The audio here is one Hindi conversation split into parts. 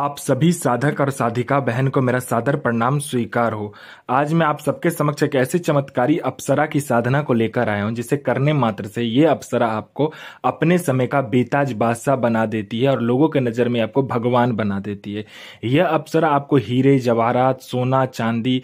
आप सभी साधक और साधिका बहन को मेरा सादर प्रणाम स्वीकार हो आज मैं आप सबके समक्ष एक ऐसी चमत्कारी अप्सरा की साधना को लेकर आया हूं जिसे करने मात्र से ये अप्सरा आपको अपने समय का बेताज बादशाह बना देती है और लोगों के नज़र में आपको भगवान बना देती है यह अप्सरा आपको हीरे जवाहरात सोना चांदी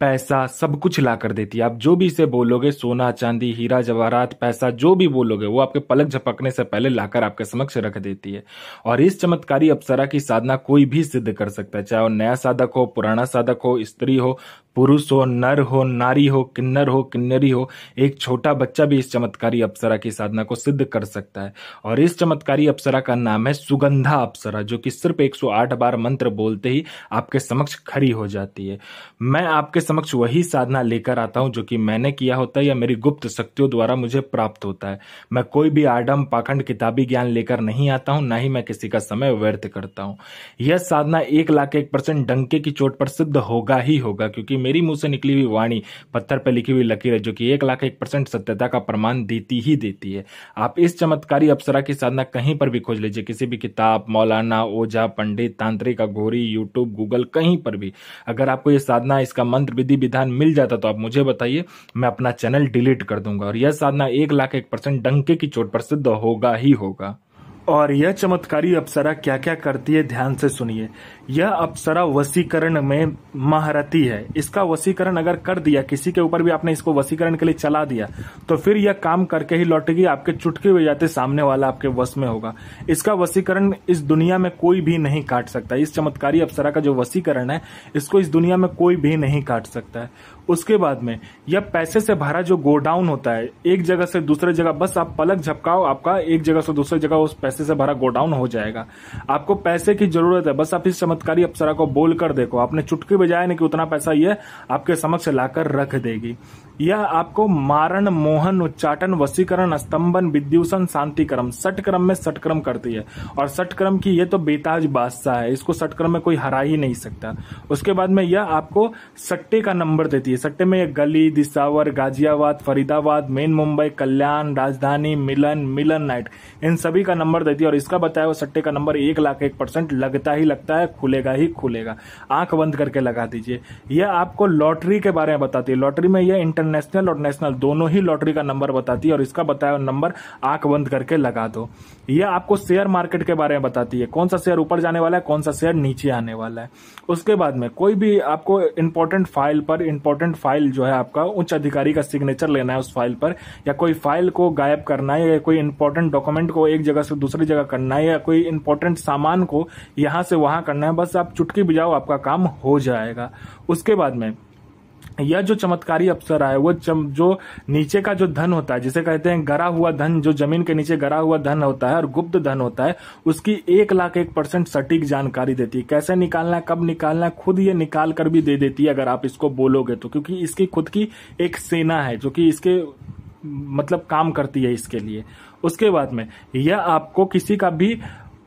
पैसा सब कुछ ला कर देती है आप जो भी इसे बोलोगे सोना चांदी हीरा जवाहरात पैसा जो भी बोलोगे वो आपके पलक झपकने से पहले लाकर आपके समक्ष रख देती है और इस चमत्कारी अप्सरा की साधना कोई भी सिद्ध कर सकता है चाहे वो नया साधक हो पुराना साधक हो स्त्री हो पुरुष हो नर हो नारी हो किन्नर हो किन्नरी हो एक छोटा बच्चा भी इस चमत्कारी अप्सरा की साधना को सिद्ध कर सकता है और इस चमत्कारी अप्सरा का नाम है सुगंधा अप्सरा जो कि सिर्फ 108 बार मंत्र बोलते ही आपके समक्ष खड़ी हो जाती है मैं आपके समक्ष वही साधना लेकर आता हूं जो कि मैंने किया होता है या मेरी गुप्त शक्तियों द्वारा मुझे प्राप्त होता है मैं कोई भी आडम पाखंड किताबी ज्ञान लेकर नहीं आता हूं ना ही मैं किसी का समय व्यर्थ करता हूं यह साधना एक लाख एक परसेंट डंके की चोट पर सिद्ध होगा ही होगा क्योंकि मेरी मुंह से निकली हुई वाणी पत्थर पर लिखी हुई लकीर है जो कि एक लाख एक परसेंट सत्यता का प्रमाण देती ही देती है आप इस चमत्कारी अप्सरा की साधना कहीं पर भी खोज लीजिए किसी भी किताब मौलाना ओझा पंडित तांत्रिक अघोरी यूट्यूब गूगल कहीं पर भी अगर आपको ये साधना इसका मंत्र विधि विधान मिल जाता तो आप मुझे बताइए मैं अपना चैनल डिलीट कर दूंगा और यह साधना एक लाख एक परसेंट डंके की चोट पर सिद्ध होगा ही होगा और यह चमत्कारी अप्सरा क्या क्या करती है ध्यान से सुनिए यह अप्सरा वसीकरण में महारती है इसका वसीकरण अगर कर दिया किसी के ऊपर भी आपने इसको वसीकरण के लिए चला दिया तो फिर यह काम करके ही लौटेगी आपके चुटके हुए जाते सामने वाला आपके वश में होगा इसका वसीकरण इस दुनिया में कोई भी नहीं काट सकता इस चमत्कारी अप्सरा का जो वसीकरण है इसको इस दुनिया में कोई भी नहीं काट सकता है उसके बाद में यह पैसे से भरा जो गोडाउन होता है एक जगह से दूसरे जगह बस आप पलक झपकाओ आपका एक जगह से दूसरे जगह उस पैसे से भरा गोडाउन हो जाएगा आपको पैसे की जरूरत है बस आप इस चमत्कारी अप्सरा को बोल कर देखो आपने चुटकी बजाया नहीं कि उतना पैसा ये आपके समक्ष लाकर रख देगी यह आपको मारण मोहन उच्चाटन वसीकरण स्तंभन विद्यूषण शांति क्रम सट क्रम में सट क्रम करती है और सट क्रम की यह तो बेताज बादशाह है इसको सट क्रम में कोई हरा ही नहीं सकता उसके बाद में यह आपको सट्टे का नंबर देती है सट्टे में यह Gali Disawar Ghaziabad Faridabad main Mumbai Kalyan Rajdhani Milan Milan night in सभी का नंबर देती है और इसका बताया हुआ सट्टे का नंबर एक लाख एक परसेंट लगता ही लगता है खुलेगा ही खुलेगा आंख बंद करके लगा दीजिए यह आपको लॉटरी के बारे में बताती है लॉटरी में यह इंटर इंटरनेशनल और नेशनल दोनों ही लॉटरी का नंबर बताती है और इसका बताया नंबर आंख बंद करके लगा दो यह आपको शेयर मार्केट के बारे में बताती है कौन सा शेयर ऊपर जाने वाला है कौन सा शेयर नीचे आने वाला है उसके बाद में कोई भी आपको इंपॉर्टेंट फाइल पर इंपॉर्टेंट फाइल जो है आपका उच्च अधिकारी का सिग्नेचर लेना है उस फाइल पर या कोई फाइल को गायब करना है या कोई इंपॉर्टेंट डॉक्यूमेंट को एक जगह से दूसरी जगह करना है या कोई इंपॉर्टेंट सामान को यहां से वहां करना है बस आप चुटकी बजाओ आपका काम हो जाएगा उसके बाद में यह जो चमत्कारी अप्सरा है वो चम, जो नीचे का जो धन होता है जिसे कहते हैं गरा हुआ धन जो जमीन के नीचे गरा हुआ धन होता है और गुप्त धन होता है उसकी एक लाख एक परसेंट सटीक जानकारी देती है कैसे निकालना है कब निकालना खुद ये निकाल कर भी दे देती है अगर आप इसको बोलोगे तो क्योंकि इसकी खुद की एक सेना है जो कि इसके मतलब काम करती है इसके लिए उसके बाद में यह आपको किसी का भी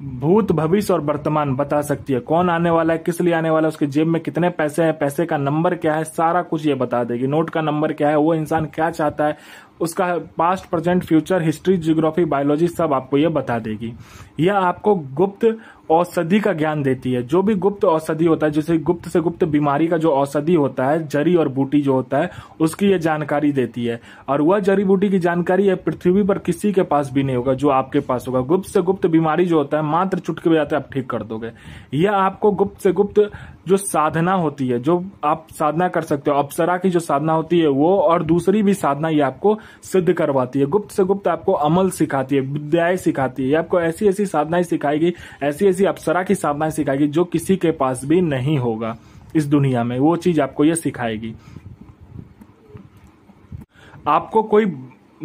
भूत भविष्य और वर्तमान बता सकती है कौन आने वाला है किस लिए आने वाला है उसके जेब में कितने पैसे हैं पैसे का नंबर क्या है सारा कुछ ये बता देगी नोट का नंबर क्या है वो इंसान क्या चाहता है उसका past present future history geography biology सब आपको यह बता देगी यह आपको गुप्त औषधि का ज्ञान देती है जो भी गुप्त औषधि होता है जैसे गुप्त से गुप्त बीमारी का जो औषधि होता है जरी और बूटी जो होता है उसकी यह जानकारी देती है और वह जरी बूटी की जानकारी यह पृथ्वी पर किसी के पास भी नहीं होगा जो आपके पास होगा गुप्त से गुप्त बीमारी जो होता है मात्र चुटके बजाते आप ठीक कर दोगे यह आपको गुप्त से गुप्त जो साधना होती है जो आप साधना कर सकते हो अप्सरा की जो साधना होती है वो और दूसरी भी साधना ये आपको सिद्ध करवाती है गुप्त से गुप्त आपको अमल सिखाती है विद्याएं सिखाती है आपको ऐसी ऐसी साधनाएं सिखाएगी ऐसी ऐसी अप्सरा की साधनाएं सिखाएगी जो किसी के पास भी नहीं होगा इस दुनिया में वो चीज आपको ये सिखाएगी आपको कोई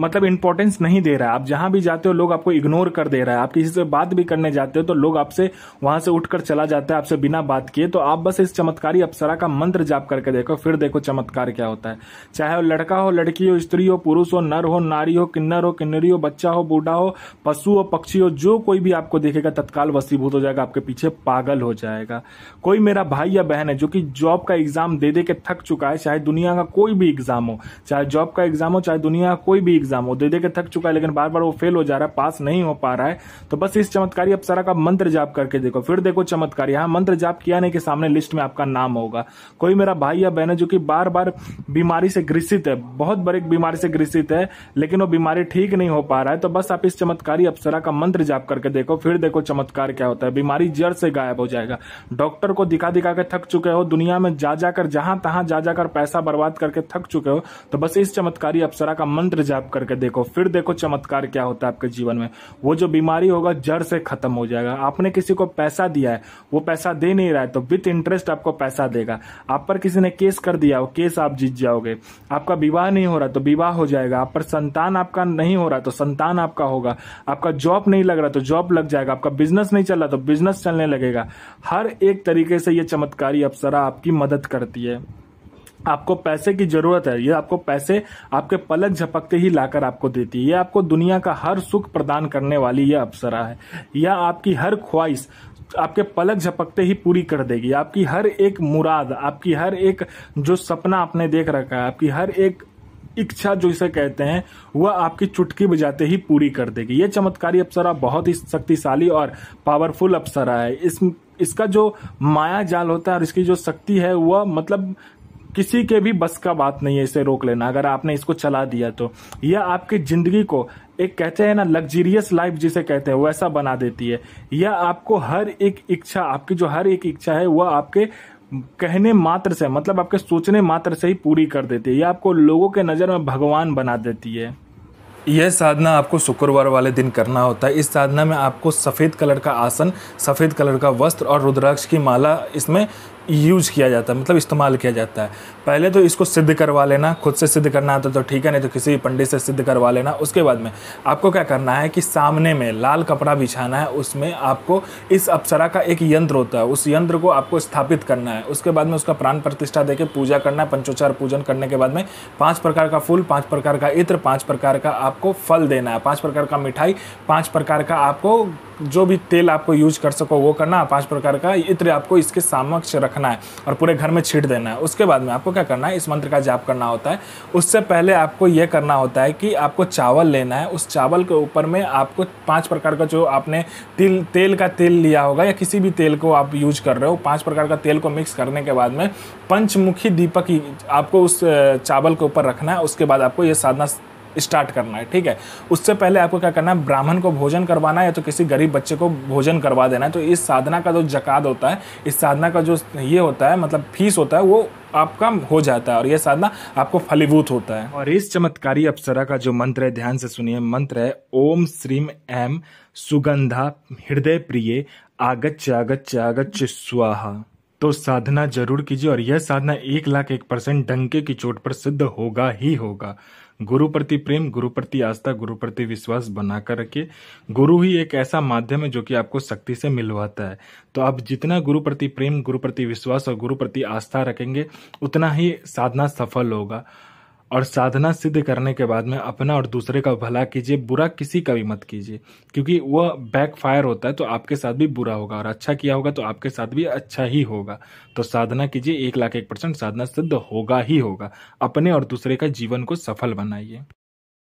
मतलब इंपॉर्टेंस नहीं दे रहा है आप जहां भी जाते हो लोग आपको इग्नोर कर दे रहा है आप किसी से बात भी करने जाते हो तो लोग आपसे वहां से उठकर चला जाता है आपसे बिना बात किए तो आप बस इस चमत्कारी अप्सरा का मंत्र जाप करके देखो फिर देखो चमत्कार क्या होता है चाहे वो लड़का हो लड़की हो स्त्री हो पुरुष हो नर हो नारी हो किन्नर हो किन्नरी हो बच्चा हो बूढ़ा हो पशु हो पक्षी हो जो कोई भी आपको देखेगा तत्काल वसीभूत हो जाएगा आपके पीछे पागल हो जाएगा कोई मेरा भाई या बहन है जो कि जॉब का एग्जाम दे दे के थक चुका है चाहे दुनिया का कोई भी एग्जाम हो चाहे जॉब का एग्जाम हो चाहे दुनिया का कोई भी एग्जाम वो दे दे के थक चुका है लेकिन बार बार वो फेल हो जा रहा है पास नहीं हो पा रहा है तो बस इस चमत्कारी अप्सरा का मंत्र जाप करके देखो फिर देखो चमत्कार यहाँ मंत्र जाप किया नहीं कि सामने लिस्ट में आपका नाम होगा कोई मेरा भाई या बहन है जो कि बार बार बीमारी से ग्रसित है बहुत बड़ी बीमारी से ग्रसित है लेकिन वो बीमारी ठीक नहीं हो पा रहा है तो बस आप इस चमत्कारी अप्सरा का मंत्र जाप करके देखो फिर देखो चमत्कार क्या होता है बीमारी जड़ से गायब हो जाएगा डॉक्टर को दिखा दिखा के थक चुके हो दुनिया में जा जाकर जहां तहां जा जाकर पैसा बर्बाद करके थक चुके हो तो बस इस चमत्कारी अप्सरा का मंत्र जाप करके देखो फिर देखो चमत्कार क्या होता है आपके जीवन में वो जो बीमारी होगा जड़ से खत्म हो जाएगा आपने किसी को पैसा दिया है वो पैसा दे नहीं रहा है तो विथ इंटरेस्ट आपको पैसा देगा आप पर किसी ने केस कर दिया वो केस आप जीत जाओगे आपका विवाह नहीं हो रहा तो विवाह हो जाएगा आप पर संतान आपका नहीं हो रहा तो संतान आपका होगा आपका जॉब नहीं लग रहा तो जॉब लग जाएगा आपका बिजनेस नहीं चल रहा तो बिजनेस चलने लगेगा हर एक तरीके से ये चमत्कारी अप्सरा आपकी मदद करती है आपको पैसे की जरूरत है ये आपको पैसे आपके पलक झपकते ही लाकर आपको देती है ये आपको दुनिया का हर सुख प्रदान करने वाली यह अप्सरा है यह आपकी हर ख्वाहिश आपके पलक झपकते ही पूरी कर देगी आपकी हर एक मुराद आपकी हर एक जो सपना आपने देख रखा है आपकी हर एक इच्छा जो इसे कहते हैं वह आपकी चुटकी बजाते ही पूरी कर देगी ये चमत्कारी अप्सरा बहुत ही शक्तिशाली और पावरफुल अप्सरा है इस इसका जो माया जाल होता है और इसकी जो शक्ति है वह मतलब किसी के भी बस का बात नहीं है इसे रोक लेना अगर आपने इसको चला दिया तो यह आपकी जिंदगी को एक कहते हैं ना लग्जरियस लाइफ जिसे कहते हैं वैसा बना देती है यह आपको हर एक इच्छा आपकी जो हर एक इच्छा है वह आपके कहने मात्र से मतलब आपके सोचने मात्र से ही पूरी कर देती है यह आपको लोगों के नज़र में भगवान बना देती है यह साधना आपको शुक्रवार वाले दिन करना होता है इस साधना में आपको सफ़ेद कलर का आसन सफ़ेद कलर का वस्त्र और रुद्राक्ष की माला इसमें यूज़ किया जाता है मतलब इस्तेमाल किया जाता है पहले तो इसको सिद्ध करवा लेना खुद से सिद्ध करना आता तो ठीक है नहीं तो किसी भी पंडित से सिद्ध करवा लेना उसके बाद में आपको क्या करना है कि सामने में लाल कपड़ा बिछाना है उसमें आपको इस अप्सरा का एक यंत्र होता है उस यंत्र को आपको स्थापित करना है उसके बाद में उसका प्राण प्रतिष्ठा देके पूजा करना है पंचोचार पूजन करने के बाद में पाँच प्रकार का फूल पाँच प्रकार का इत्र पाँच प्रकार का आपको फल देना है पाँच प्रकार का मिठाई पाँच प्रकार का आपको जो भी तेल आपको यूज कर सको वो करना पांच प्रकार का इत्र आपको इसके समक्ष रखना है और पूरे घर में छीट देना है उसके बाद में आपको क्या करना है इस मंत्र का जाप करना होता है उससे पहले आपको ये करना होता है कि आपको चावल लेना है उस चावल के ऊपर में आपको पाँच प्रकार का जो आपने तिल तेल का तेल लिया होगा या किसी भी तेल को आप यूज कर रहे हो पाँच प्रकार का तेल को मिक्स करने के बाद में पंचमुखी दीपक आपको उस चावल के ऊपर रखना है उसके बाद आपको ये साधना स्टार्ट करना है ठीक है उससे पहले आपको क्या करना है ब्राह्मण को भोजन करवाना है या तो किसी गरीब बच्चे को भोजन करवा देना है तो इस साधना का जो जकात होता है इस साधना का जो ये होता है मतलब फीस होता है वो आपका हो जाता है और यह साधना आपको फलीभूत होता है और इस चमत्कारी अप्सरा का जो मंत्र है ध्यान से सुनिए मंत्र है ओम श्रीम एम सुगंधा हृदय प्रिय आगच आगच्च आगच्च स्वाहा तो साधना जरूर कीजिए और यह साधना एक लाख एक परसेंट डंके की चोट पर सिद्ध होगा ही होगा गुरु प्रति प्रेम गुरु प्रति आस्था गुरु प्रति विश्वास बनाकर रखिए गुरु ही एक ऐसा माध्यम है जो कि आपको शक्ति से मिलवाता है तो आप जितना गुरु प्रति प्रेम गुरु प्रति विश्वास और गुरु प्रति आस्था रखेंगे उतना ही साधना सफल होगा और साधना सिद्ध करने के बाद में अपना और दूसरे का भला कीजिए बुरा किसी का भी मत कीजिए क्योंकि वह बैकफायर होता है तो आपके साथ भी बुरा होगा और अच्छा किया होगा तो आपके साथ भी अच्छा ही होगा तो साधना कीजिए एक लाख एक परसेंट साधना सिद्ध होगा ही होगा अपने और दूसरे का जीवन को सफल बनाइए